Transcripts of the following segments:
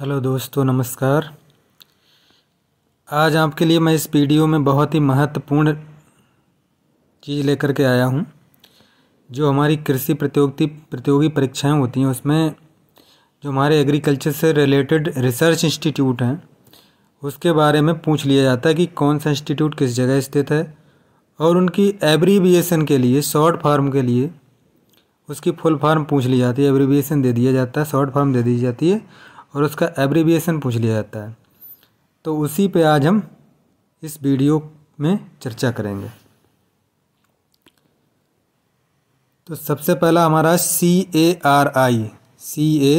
hello दोस्तों नमस्कार आज आपके लिए मैं इस वीडियो में बहुत ही महत्वपूर्ण चीज़ लेकर के आया हूं जो हमारी कृषि प्रतियोगिता प्रतियोगी परीक्षाएं होती हैं उसमें जो हमारे एग्रीकल्चर से रिलेटेड रिसर्च इंस्टीट्यूट हैं उसके बारे में पूछ लिया जाता है कि कौन सा इंस्टीट्यूट किस जगह स्थित है और उनकी एब्रीविएसन के लिए शॉर्ट फार्म के लिए उसकी फुल फार्म पूछ ली जाती है एब्रीविएसन दे दिया जाता है शॉर्ट फार्म दे दी जाती है और उसका एब्रीविएशन पूछ लिया जाता है तो उसी पे आज हम इस वीडियो में चर्चा करेंगे तो सबसे पहला हमारा C A R I C A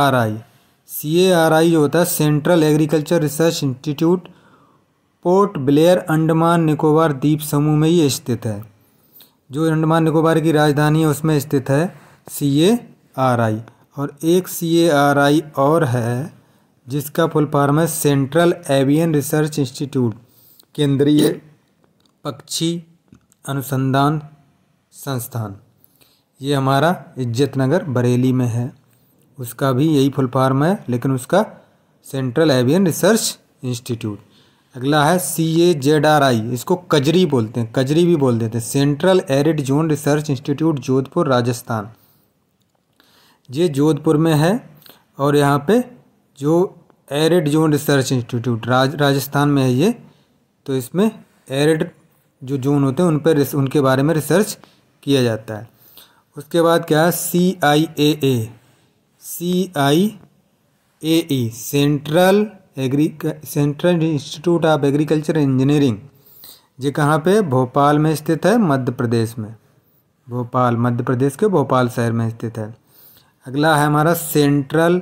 R I C A R I जो होता है central agriculture research institute Port Blair Andaman Nicobar द्वीप समूह में ही स्थित है जो अंडमान निकोबार की राजधानी है उसमें स्थित है सी ए आर आई और एक सी ए आर आई और है जिसका फुल फॉर्म है सेंट्रल एवियन रिसर्च इंस्टीट्यूट केंद्रीय पक्षी अनुसंधान संस्थान ये हमारा इज्जत नगर बरेली में है उसका भी यही फुल फॉर्म है लेकिन उसका सेंट्रल एवियन रिसर्च इंस्टीट्यूट अगला है सी ए जेड आर आई इसको कजरी बोलते हैं कजरी भी बोल देते हैं central arid zone research institute Jodhpur Rajasthan ये जोधपुर में है और यहाँ पे जो एरिड जोन रिसर्च इंस्टीट्यूट राज, राजस्थान में है ये तो इसमें एरिड जो जोन होते हैं उन पर उनके बारे में रिसर्च किया जाता है उसके बाद क्या है C I A A C I A E central agri central institute of agriculture engineering ये कहाँ पे भोपाल में स्थित है मध्य प्रदेश में भोपाल मध्य प्रदेश के भोपाल शहर में स्थित है अगला है हमारा central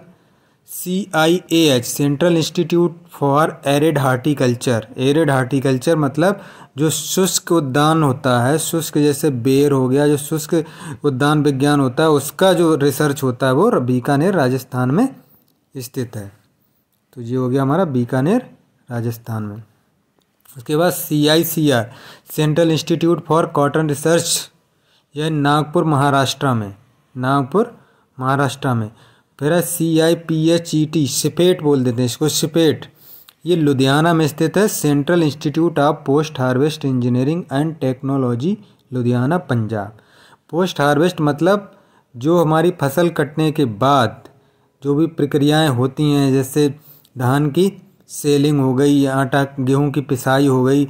C I A H central institute for arid horticulture arid horticulture मतलब जो शुष्क उद्यान होता है शुष्क जैसे बेर हो गया जो शुष्क उद्यान विज्ञान होता है उसका जो रिसर्च होता है वो बीकानेर राजस्थान में स्थित है तो ये हो गया हमारा बीकानेर राजस्थान में उसके बाद C I C R central institute for cotton research यह नागपुर महाराष्ट्र में नागपुर महाराष्ट्र में फिर है C I P H E T CIPHET बोल देते हैं इसको सिपेट ये लुधियाना में स्थित है central institute of post harvest engineering and technology Ludhiana Punjab post harvest मतलब जो हमारी फसल कटने के बाद जो भी प्रक्रियाएं होती हैं जैसे धान की सेलिंग हो गई आटा गेहूं की पिसाई हो गई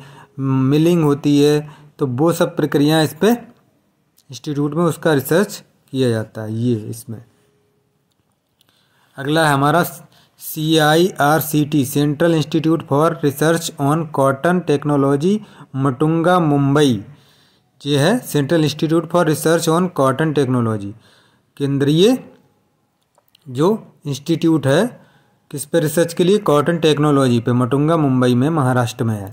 मिलिंग होती है तो वो सब प्रक्रियाएं इस पर इंस्टीट्यूट में उसका रिसर्च किया जाता है ये इसमें अगला है हमारा C I R C T central institute for research on cotton technology Matunga Mumbai ये है central institute for research on cotton technology केंद्रीय जो इंस्टीट्यूट है किस पर रिसर्च के लिए कॉटन टेक्नोलॉजी पे मटुंगा मुंबई में महाराष्ट्र में है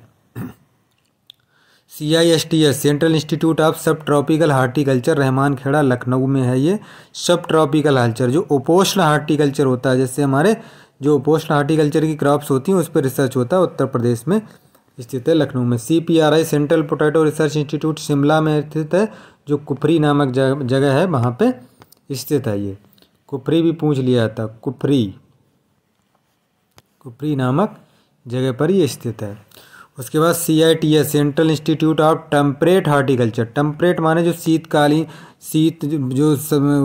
C I S T S central institute of subtropical horticulture Rahman Kheda Lucknow में है ये सब ट्रॉपिकल हार्टिकल्चर जो ओपोष्ण हार्टिकल्चर होता है जैसे हमारे जो ओपोष्ण हार्टिकल्चर की क्रॉप्स होती हैं उस पर रिसर्च होता है उत्तर प्रदेश में स्थित है लखनऊ में C P R I central potato research institute Shimla में स्थित है जो कुफरी नामक जगह है वहाँ पर स्थित है ये कुफरी भी पूछ लिया था कुफरी कुफरी नामक जगह पर ये स्थित है उसके बाद C I T S central institute of temperate horticulture temperate माने जो शीतकालीन शीत जो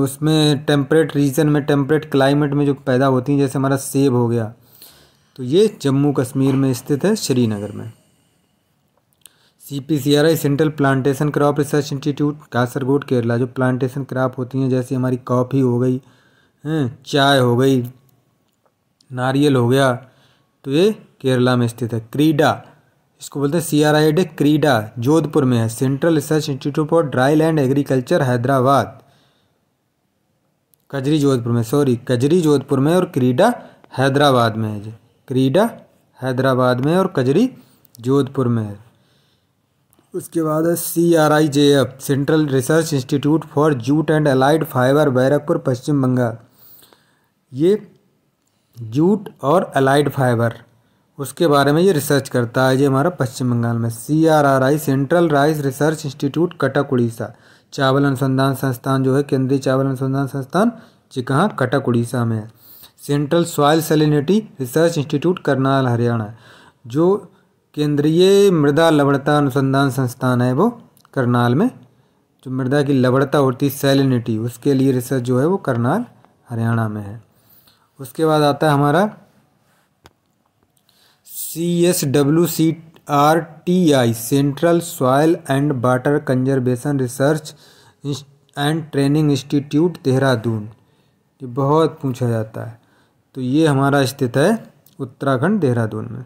उसमें टेम्परेट रीजन में टेम्परेट क्लाइमेट में जो पैदा होती हैं जैसे हमारा सेब हो गया तो ये जम्मू कश्मीर में स्थित है श्रीनगर में C P C R I central plantation crop research institute Kasaragod Kerala जो प्लांटेशन क्रॉप होती हैं जैसे हमारी कॉफ़ी हो गई हैं चाय हो गई नारियल हो गया तो ये केरला में स्थित है क्रीडा इसको बोलते हैं सी आर आई डी क्रीडा जोधपुर में है central research institute for dry land agriculture Hyderabad कजरी जोधपुर में सॉरी कजरी जोधपुर में और क्रीडा हैदराबाद में है क्रीडा हैदराबाद में और कजरी जोधपुर में है उसके बाद है C R I J F central research institute for jute and allied fibre Barrackpore पश्चिम बंगाल ये जूट और अलाइड फाइबर उसके बारे में ये रिसर्च करता है ये हमारा पश्चिम बंगाल में C R R I central rice research institute Cuttack Orissa चावल अनुसंधान संस्थान जो है केंद्रीय चावल अनुसंधान संस्थान जी कहाँ कटक उड़ीसा में है central soil salinity research institute Karnal Haryana जो केंद्रीय मृदा लवणता अनुसंधान संस्थान है वो करनाल में जो मृदा की लवणता होती है सेलिनिटी उसके लिए रिसर्च जो है वो करनाल हरियाणा में है उसके बाद आता है हमारा C S W C R T I central soil and water conservation research and training institute Dehradun ये बहुत पूछा जाता है तो ये हमारा स्थित है उत्तराखंड देहरादून में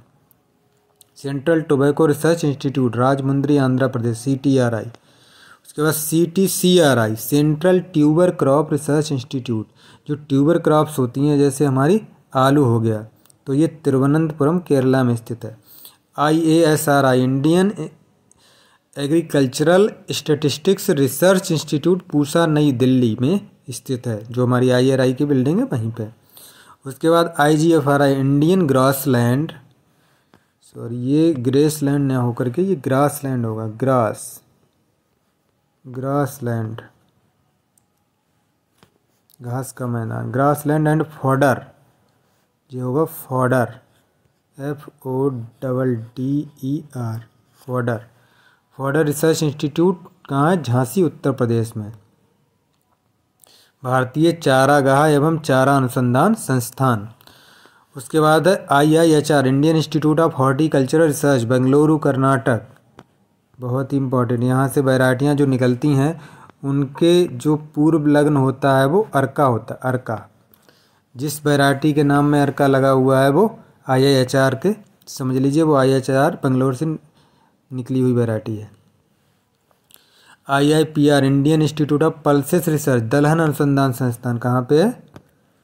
central tobacco research institute Rajahmundry Andhra Pradesh C T R I उसके बाद C T C R I central tuber crop research institute जो ट्यूबर क्रॉप्स होती हैं जैसे हमारी आलू हो गया तो ये तिरुवनंतपुरम केरला में स्थित है I A S R I Indian agricultural statistics research institute Pusa नई दिल्ली में स्थित है जो हमारी आई आर आई की बिल्डिंग है वहीं पर उसके बाद I G F R I Indian grass land sorry ये ग्रेस लैंड ना होकर के ये ग्रास लैंड होगा ग्रास ग्रास लैंड घास का मैदान ग्रास लैंड एंड फॉडर ये होगा fodder F O double D E e R fodder fodder research institute कहाँ है झांसी उत्तर प्रदेश में भारतीय चारागाह एवं चारा अनुसंधान संस्थान उसके बाद है I I H R Indian institute of horticultural research Bengaluru Karnataka बहुत ही इंपॉर्टेंट यहाँ से वैराइटियाँ जो निकलती हैं उनके जो पूर्व लग्न होता है वो अर्का होता है अर्का जिस वैरायटी के नाम में अर्का लगा हुआ है वो आई आई एच आर के समझ लीजिए वो आई एच आर बंगलोर से निकली हुई वैरायटी है I I P R Indian institute of pulses research दलहन अनुसंधान संस्थान कहाँ पे है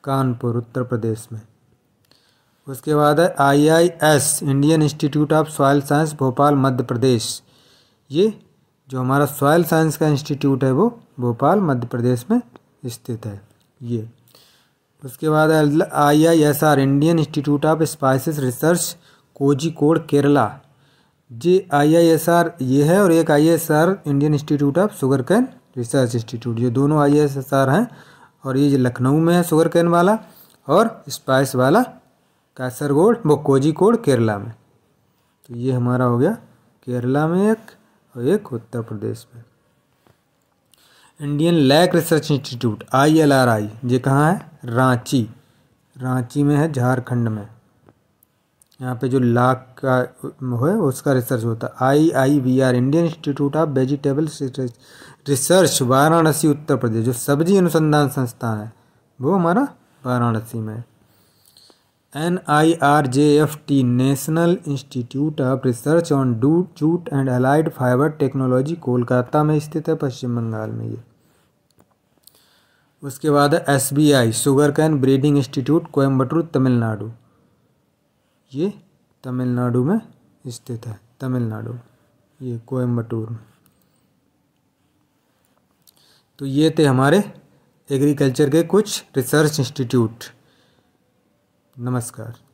कानपुर उत्तर प्रदेश में उसके बाद है I I S Indian institute of soil science Bhopal Madhya Pradesh ये जो हमारा सॉयल साइंस का इंस्टीट्यूट है वो भोपाल मध्य प्रदेश में स्थित है ये उसके बाद I I S R Indian institute of spices research Kozhikode Kerala G I I S R ये है और एक I S R Indian institute of sugarcane research institute ये दोनों आई एस एस आर हैं और ये जो लखनऊ में है शुगर कैन वाला और स्पाइस वाला कासरगोड वो कोजिकोड केरला में तो ये हमारा हो गया केरला में एक और एक उत्तर प्रदेश में Indian lac research institute I L R I ये कहाँ है रांची रांची में है झारखंड में यहाँ पे जो लाख का है उसका रिसर्च होता है I I V R Indian institute of vegetable research Varanasi Uttar Pradesh जो सब्जी अनुसंधान संस्थान है वो हमारा वाराणसी में N I R J F T national institute of research on do jute and allied fibre technology Kolkata में स्थित है पश्चिम बंगाल में ये उसके बाद है S B I sugarcane breeding institute Coimbatore Tamil Nadu ये तमिलनाडु में स्थित है तमिलनाडु ये कोयम्बटूर में तो ये थे हमारे एग्रीकल्चर के कुछ रिसर्च इंस्टीट्यूट नमस्कार